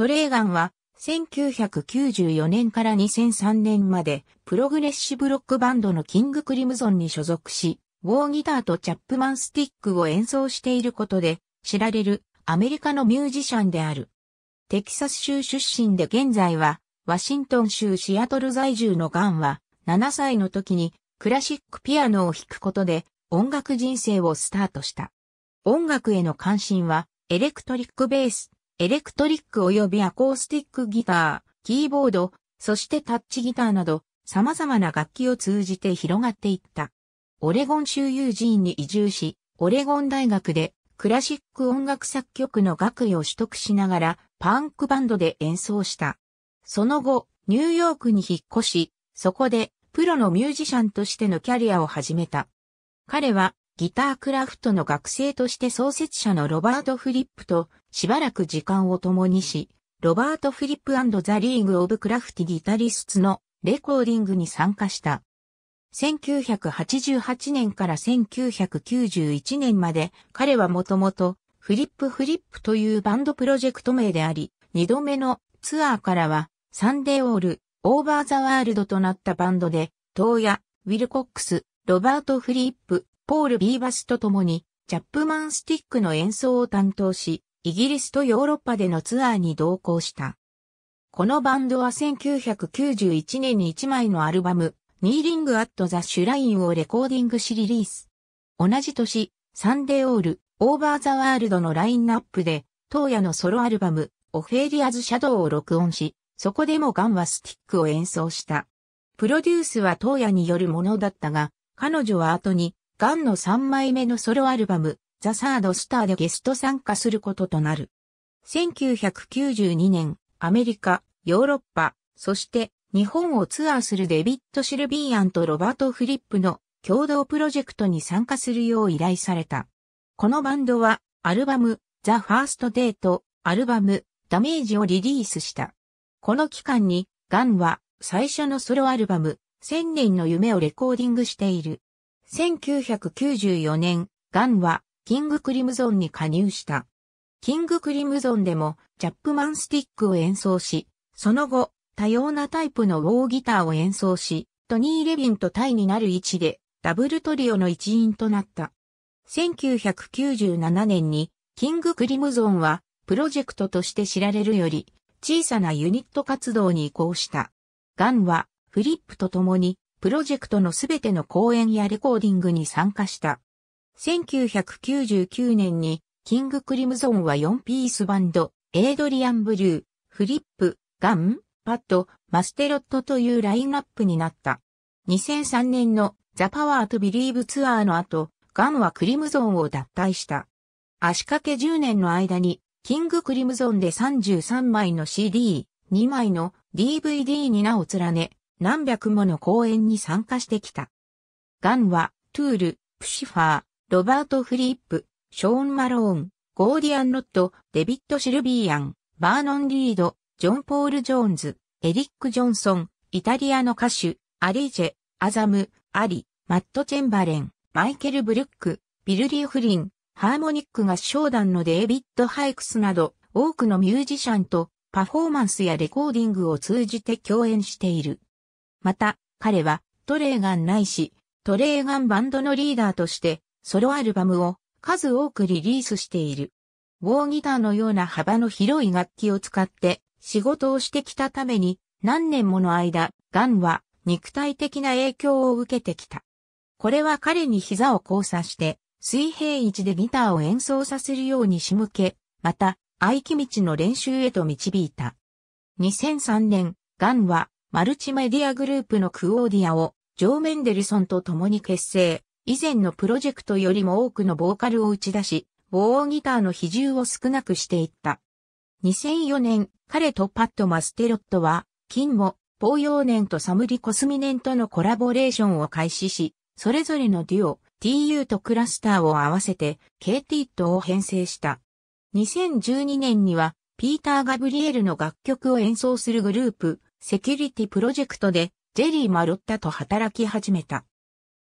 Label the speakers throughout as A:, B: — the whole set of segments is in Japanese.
A: トレーガンは、1994年から2003年まで、プログレッシブロックバンドのキングクリムゾンに所属し、ウォーギターとチャップマンスティックを演奏していることで、知られるアメリカのミュージシャンである。テキサス州出身で現在は、ワシントン州シアトル在住のガンは、7歳の時にクラシックピアノを弾くことで音楽人生をスタートした。音楽への関心は、エレクトリックベース、エレクトリック及びアコースティックギター、キーボード、そしてタッチギターなど様々な楽器を通じて広がっていった。オレゴン州友人に移住し、オレゴン大学でクラシック音楽作曲の学位を取得しながらパンクバンドで演奏した。その後、ニューヨークに引っ越し、そこでプロのミュージシャンとしてのキャリアを始めた。彼はギタークラフトの学生として創設者のロバート・フリップとしばらく時間を共にし、ロバート・フリップザ・リーグ・オブ・クラフティ・ギタリストのレコーディングに参加した。1988年から1991年まで彼はもともとフリップフリップというバンドプロジェクト名であり、2度目のツアーからはサンデーオール、オーバーザワールドとなったバンドで、東野、ウィルコックス、ロバート・フリップ、ポール・ビーバスと共に、チャップマンスティックの演奏を担当し、イギリスとヨーロッパでのツアーに同行した。このバンドは1991年に1枚のアルバム、ニーリング・アット・ザ・シュラインをレコーディングしリリース。同じ年、サンデー・オール、オーバー・ザ・ワールドのラインナップで、当夜のソロアルバム、オフェリアズ・シャドウを録音し、そこでもガンはスティックを演奏した。プロデュースは当夜によるものだったが、彼女は後にガンの3枚目のソロアルバム、ザ・サード・スターでゲスト参加することとなる。1992年、アメリカ、ヨーロッパ、そして日本をツアーするデビッド・シルビーアンとロバート・フリップの共同プロジェクトに参加するよう依頼された。このバンドはアルバムザ・ファースト・デート、アルバムダメージをリリースした。この期間にガンは最初のソロアルバム千年の夢をレコーディングしている。1994年、ガンはキングクリムゾンに加入した。キングクリムゾンでもチャップマンスティックを演奏し、その後、多様なタイプのウォーギターを演奏し、トニー・レビンとタイになる位置で、ダブルトリオの一員となった。1997年に、キング・クリムゾンは、プロジェクトとして知られるより、小さなユニット活動に移行した。ガンは、フリップと共に、プロジェクトのすべての公演やレコーディングに参加した。1999年に、キングクリムゾンは4ピースバンド、エイドリアン・ブリュー、フリップ、ガン、パッド、マステロットというラインナップになった。2003年のザ・パワーとビリーブツアーの後、ガンはクリムゾンを脱退した。足掛け10年の間に、キングクリムゾンで33枚の CD、2枚の DVD に名を連ね、何百もの公演に参加してきた。ガンは、トゥール、プシファー、ロバート・フリップ、ショーン・マローン、ゴーディアン・ロッド、デビッド・シルビーアン、バーノン・リード、ジョン・ポール・ジョーンズ、エリック・ジョンソン、イタリアの歌手、アリージェ、アザム、アリ、マット・チェンバレン、マイケル・ブルック、ビルリー・フリン、ハーモニック合唱団のデイビッド・ハイクスなど、多くのミュージシャンとパフォーマンスやレコーディングを通じて共演している。また、彼はトレーガンないし、トレーガンバンドのリーダーとしてソロアルバムを数多くリリースしている。ウォーギターのような幅の広い楽器を使って仕事をしてきたために何年もの間、ガンは肉体的な影響を受けてきた。これは彼に膝を交差して水平位置でギターを演奏させるように仕向け、また、合気道の練習へと導いた。2003年、ガンはマルチメディアグループのクオーディアを、ジョー・メンデルソンと共に結成。以前のプロジェクトよりも多くのボーカルを打ち出し、ボーギターの比重を少なくしていった。2004年、彼とパッド・マステロットは、金も、ポーヨーネンとサムリ・コスミネンとのコラボレーションを開始し、それぞれのデュオ、TU とクラスターを合わせて、KT とを編成した。2012年には、ピーター・ガブリエルの楽曲を演奏するグループ、セキュリティプロジェクトでジェリー・マロッタと働き始めた。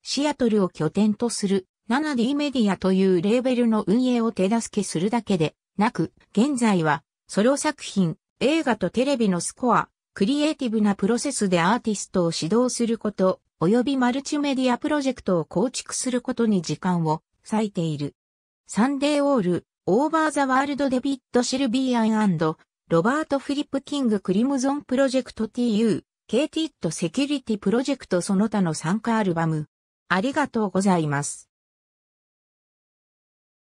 A: シアトルを拠点とする 7D メディアというレーベルの運営を手助けするだけでなく、現在はソロ作品、映画とテレビのスコア、クリエイティブなプロセスでアーティストを指導すること、及びマルチメディアプロジェクトを構築することに時間を割いている。サンデーオール、オーバーザワールドデビッド・シルビーアンロバート・フィリップ・キング・クリムゾン・プロジェクト TU、KT ット・セキュリティ・プロジェクトその他の参加アルバム。ありがとうございます。